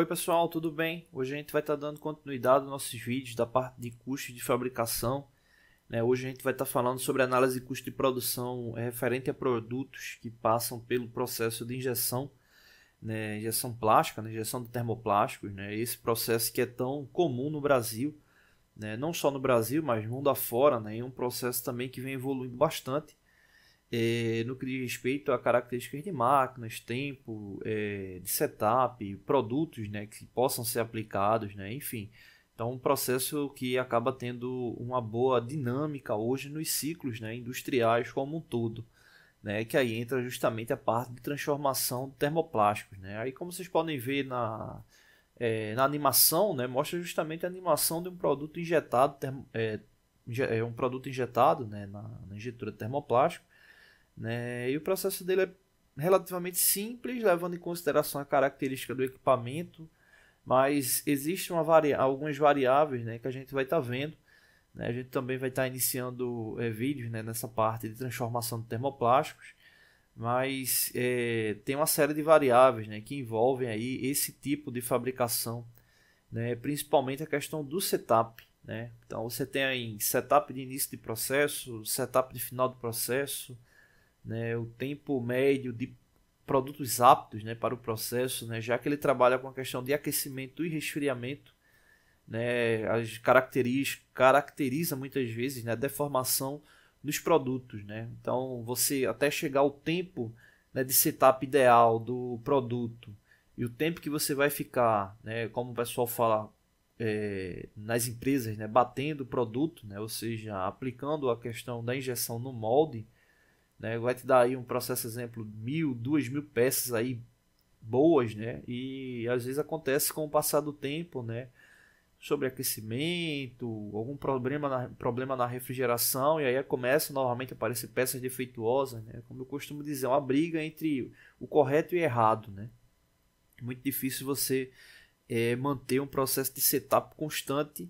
Oi pessoal, tudo bem? Hoje a gente vai estar tá dando continuidade aos nossos vídeos da parte de custo de fabricação. Né? Hoje a gente vai estar tá falando sobre análise de custo de produção é, referente a produtos que passam pelo processo de injeção, né? injeção plástica, né? injeção de termoplásticos. Né? Esse processo que é tão comum no Brasil, né? não só no Brasil, mas no mundo afora, né? é um processo também que vem evoluindo bastante é, no que diz respeito a características de máquinas, tempo é, de setup, produtos né, que possam ser aplicados, né, enfim. Então, um processo que acaba tendo uma boa dinâmica hoje nos ciclos né, industriais como um todo, né, que aí entra justamente a parte de transformação de termoplásticos. Né. Aí, como vocês podem ver na, é, na animação, né, mostra justamente a animação de um produto injetado, termo, é, é, um produto injetado né, na, na injetora de termoplástico, né? E o processo dele é relativamente simples, levando em consideração a característica do equipamento, mas existem varia algumas variáveis né, que a gente vai estar tá vendo. Né? A gente também vai estar tá iniciando é, vídeos né, nessa parte de transformação de termoplásticos, mas é, tem uma série de variáveis né, que envolvem aí esse tipo de fabricação, né, principalmente a questão do setup. Né? Então você tem aí setup de início de processo, setup de final de processo, né, o tempo médio de produtos aptos né, para o processo, né, já que ele trabalha com a questão de aquecimento e resfriamento, né, as caracteriza, caracteriza muitas vezes né, a deformação dos produtos. Né? Então, você até chegar ao tempo né, de setup ideal do produto e o tempo que você vai ficar, né, como o pessoal fala é, nas empresas, né, batendo o produto, né, ou seja, aplicando a questão da injeção no molde, né? Vai te dar aí um processo, exemplo, mil, duas mil peças aí boas, né? E às vezes acontece com o passar do tempo, né? Sobreaquecimento, algum problema na, problema na refrigeração, e aí começa novamente a aparecer peças defeituosas, né? Como eu costumo dizer, é uma briga entre o correto e o errado, né? É muito difícil você é, manter um processo de setup constante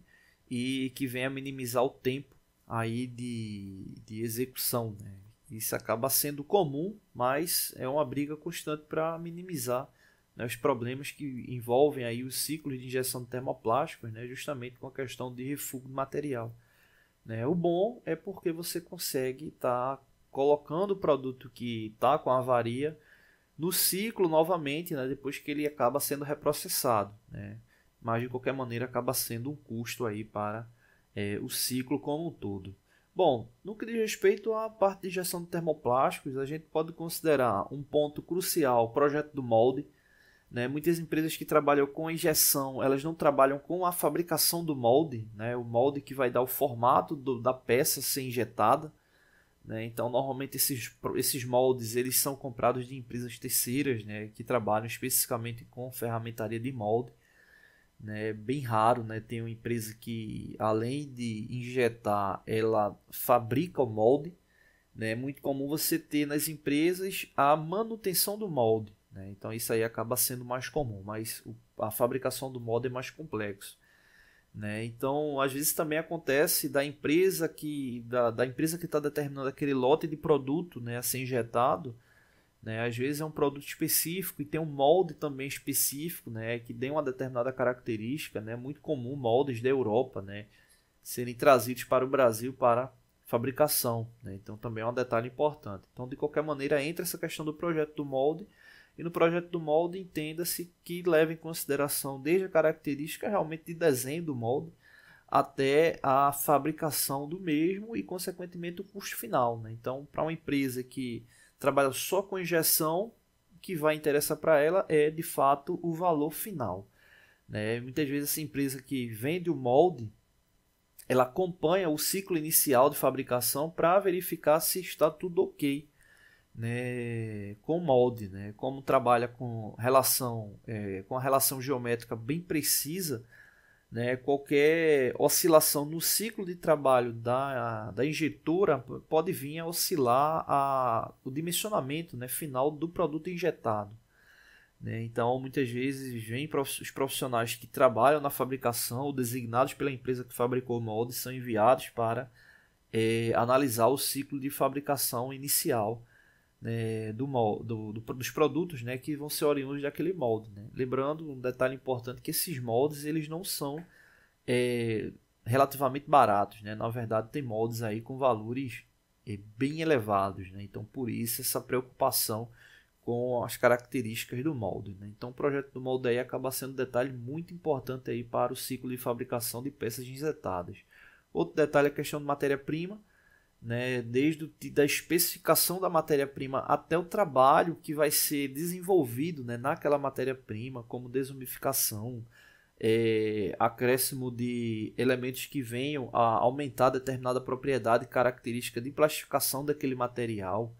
e que venha minimizar o tempo aí de, de execução, né? Isso acaba sendo comum, mas é uma briga constante para minimizar né, os problemas que envolvem aí os ciclos de injeção de termoplásticos, né, justamente com a questão de refúgio de material. Né. O bom é porque você consegue estar tá colocando o produto que está com a avaria no ciclo novamente, né, depois que ele acaba sendo reprocessado. Né. Mas de qualquer maneira acaba sendo um custo aí para é, o ciclo como um todo. Bom, no que diz respeito à parte de gestão de termoplásticos, a gente pode considerar um ponto crucial o projeto do molde. Né? Muitas empresas que trabalham com injeção, elas não trabalham com a fabricação do molde, né? o molde que vai dar o formato do, da peça ser injetada. Né? Então, normalmente esses, esses moldes eles são comprados de empresas terceiras né? que trabalham especificamente com ferramentaria de molde né, é bem raro, né? Tem uma empresa que além de injetar, ela fabrica o molde, né? É muito comum você ter nas empresas a manutenção do molde, né? Então isso aí acaba sendo mais comum, mas a fabricação do molde é mais complexo, né? Então às vezes também acontece da empresa que da, da empresa que está determinando aquele lote de produto, né, a ser injetado, né? Às vezes é um produto específico e tem um molde também específico, né? que tem uma determinada característica. É né? muito comum moldes da Europa né? serem trazidos para o Brasil para fabricação. Né? Então também é um detalhe importante. Então, de qualquer maneira, entra essa questão do projeto do molde. E no projeto do molde, entenda-se que leva em consideração desde a característica realmente de desenho do molde até a fabricação do mesmo e, consequentemente, o custo final. Né? Então, para uma empresa que trabalha só com injeção, o que vai interessar para ela é de fato o valor final. Né? Muitas vezes essa empresa que vende o molde, ela acompanha o ciclo inicial de fabricação para verificar se está tudo ok né, com o molde, né? como trabalha com relação é, com a relação geométrica bem precisa, né? Qualquer oscilação no ciclo de trabalho da, da injetora pode vir a oscilar a, o dimensionamento né, final do produto injetado. Né? Então, muitas vezes, vem os profissionais que trabalham na fabricação ou designados pela empresa que fabricou o molde são enviados para é, analisar o ciclo de fabricação inicial né, do, do, do, dos produtos né, que vão ser oriundos daquele molde. Né? Lembrando um detalhe importante que esses moldes eles não são é, relativamente baratos, né? na verdade tem moldes aí com valores é, bem elevados, né? então por isso essa preocupação com as características do molde. Né? Então o projeto do molde aí acaba sendo um detalhe muito importante aí para o ciclo de fabricação de peças injetadas. Outro detalhe é a questão de matéria-prima né? Desde da especificação da matéria-prima até o trabalho que vai ser desenvolvido, né? Naquela matéria-prima, como desumificação, é, acréscimo de elementos que venham a aumentar determinada propriedade característica de plastificação daquele material.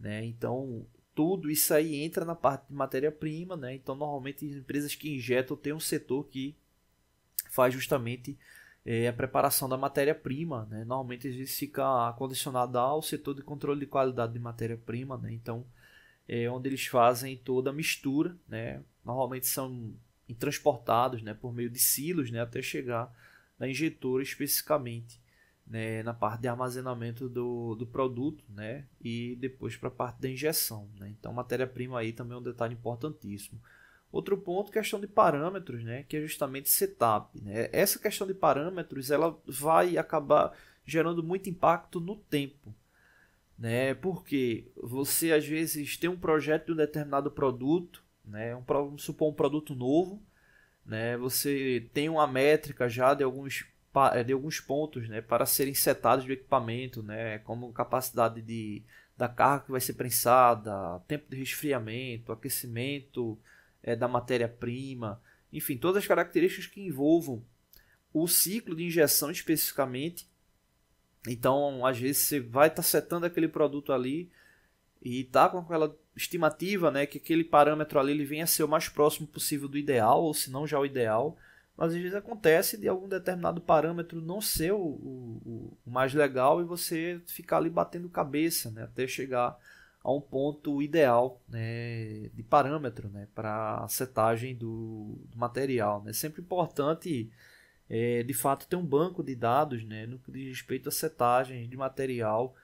Né? Então, tudo isso aí entra na parte de matéria-prima. Né? Então, normalmente, empresas que injetam têm um setor que faz justamente é, a preparação da matéria-prima. Né? Normalmente isso fica condicionada ao setor de controle de qualidade de matéria-prima, né? então é onde eles fazem toda a mistura. Né? Normalmente são transportados né, por meio de silos né, até chegar na injetora especificamente. Né, na parte de armazenamento do, do produto né, e depois para a parte da injeção. Né? Então, matéria-prima aí também é um detalhe importantíssimo. Outro ponto, questão de parâmetros, né, que é justamente setup. Né? Essa questão de parâmetros ela vai acabar gerando muito impacto no tempo. Né? Porque você às vezes tem um projeto de um determinado produto, né? um, vamos supor um produto novo, né? você tem uma métrica já de alguns, eh, de alguns pontos né? para serem setados de equipamento, né? como capacidade de, da carga que vai ser prensada, tempo de resfriamento, aquecimento é, da matéria-prima, enfim, todas as características que envolvam o ciclo de injeção especificamente. Então, às vezes você vai estar tá setando aquele produto ali e tá com aquela estimativa, né, que aquele parâmetro ali ele venha a ser o mais próximo possível do ideal, ou se não já o ideal, mas às vezes acontece de algum determinado parâmetro não ser o, o, o mais legal e você ficar ali batendo cabeça, né, até chegar a um ponto ideal né, de parâmetro né, para a setagem do, do material. É né. sempre importante, é, de fato, ter um banco de dados né, no que diz respeito à setagem de material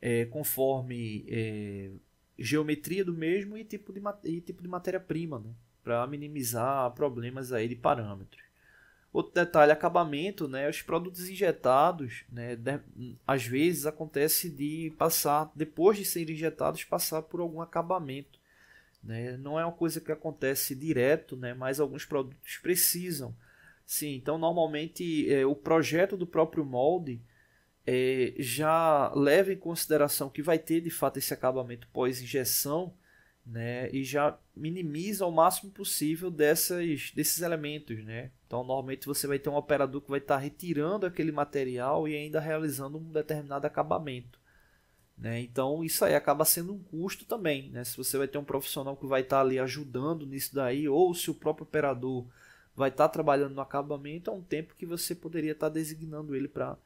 é, conforme é, geometria do mesmo e tipo de, e tipo de matéria-prima, né, para minimizar problemas aí de parâmetros. Outro detalhe, acabamento, né? Os produtos injetados, né? De, às vezes acontece de passar, depois de serem injetados, passar por algum acabamento, né? Não é uma coisa que acontece direto, né? Mas alguns produtos precisam. Sim, então normalmente é, o projeto do próprio molde é, já leva em consideração que vai ter de fato esse acabamento pós-injeção, né, e já minimiza ao máximo possível dessas, desses elementos, né? Então, normalmente você vai ter um operador que vai estar tá retirando aquele material e ainda realizando um determinado acabamento, né? Então, isso aí acaba sendo um custo também, né? Se você vai ter um profissional que vai estar tá ali ajudando nisso daí, ou se o próprio operador vai estar tá trabalhando no acabamento, é um tempo que você poderia estar designando ele para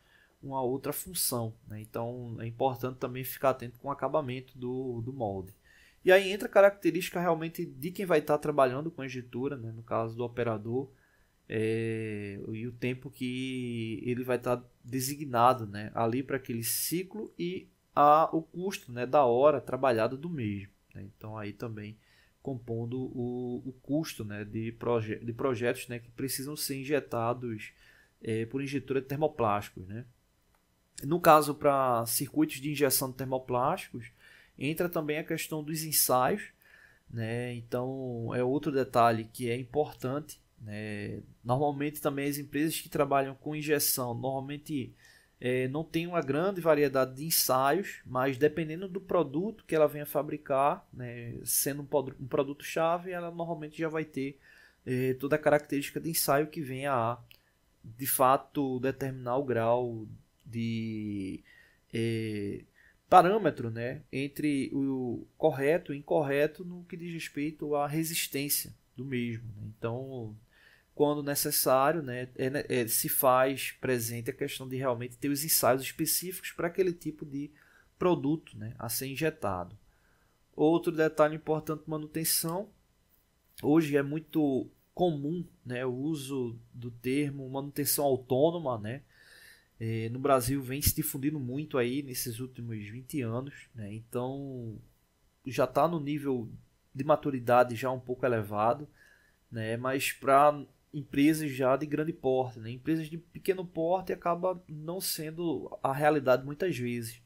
uma outra função, né? Então, é importante também ficar atento com o acabamento do, do molde. E aí entra a característica realmente de quem vai estar trabalhando com a editora, né? no caso do operador, é, e o tempo que ele vai estar designado né? ali para aquele ciclo e a, o custo né? da hora trabalhada do mesmo. Né? Então aí também compondo o, o custo né? de, proje de projetos né? que precisam ser injetados é, por injetora de termoplásticos. Né? No caso, para circuitos de injeção de termoplásticos, Entra também a questão dos ensaios, né? Então é outro detalhe que é importante. Né? Normalmente também as empresas que trabalham com injeção, normalmente é, não tem uma grande variedade de ensaios, mas dependendo do produto que ela venha fabricar, né, sendo um, produto chave, ela normalmente já vai ter é, toda a característica de ensaio que venha a de fato determinar o grau de é, parâmetro né, entre o correto e o incorreto no que diz respeito à resistência do mesmo. Né. Então, quando necessário, né, é, é, se faz presente a questão de realmente ter os ensaios específicos para aquele tipo de produto né, a ser injetado. Outro detalhe importante, manutenção. Hoje é muito comum né, o uso do termo manutenção autônoma, né, eh, no Brasil vem se difundindo muito aí nesses últimos 20 anos, né? então já está no nível de maturidade já um pouco elevado, né? mas para empresas já de grande porte, né? empresas de pequeno porte acaba não sendo a realidade muitas vezes.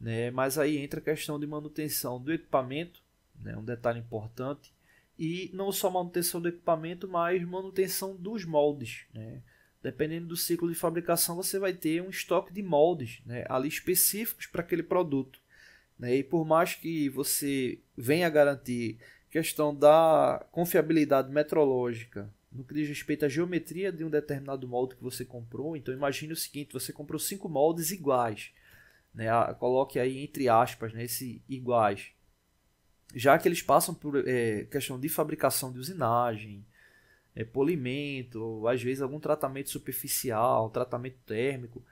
Né? Mas aí entra a questão de manutenção do equipamento, né? um detalhe importante, e não só manutenção do equipamento, mas manutenção dos moldes. Né? Dependendo do ciclo de fabricação, você vai ter um estoque de moldes né, ali específicos para aquele produto. Né? E por mais que você venha garantir questão da confiabilidade metrológica no que diz respeito à geometria de um determinado molde que você comprou, então imagine o seguinte: você comprou cinco moldes iguais. Né? Coloque aí entre aspas né, esse iguais já que eles passam por é, questão de fabricação de usinagem, é, polimento, às vezes algum tratamento superficial, tratamento térmico.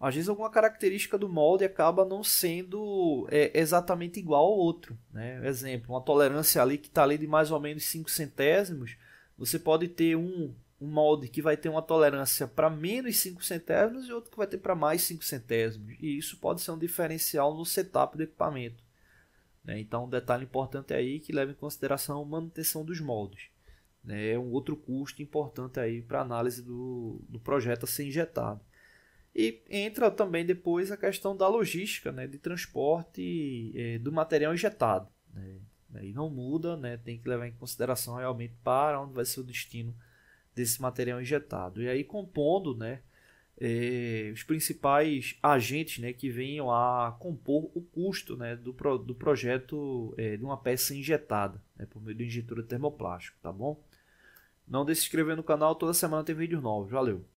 Às vezes alguma característica do molde acaba não sendo é, exatamente igual ao outro. Né? Exemplo, uma tolerância ali que está ali de mais ou menos 5 centésimos, você pode ter um, um molde que vai ter uma tolerância para menos 5 centésimos e outro que vai ter para mais 5 centésimos. E isso pode ser um diferencial no setup do equipamento. Né? Então, um detalhe importante aí que leva em consideração a manutenção dos moldes. Né? É um outro custo importante aí para análise do, do projeto a ser injetado. E entra também depois a questão da logística, né, de transporte é, do material injetado. Né? Aí não muda, né, tem que levar em consideração realmente para onde vai ser o destino desse material injetado. E aí compondo né, é, os principais agentes né, que venham a compor o custo né, do, pro, do projeto é, de uma peça injetada né, por meio de injetura termoplástica, tá bom? Não deixe de se inscrever no canal, toda semana tem vídeos novos. Valeu!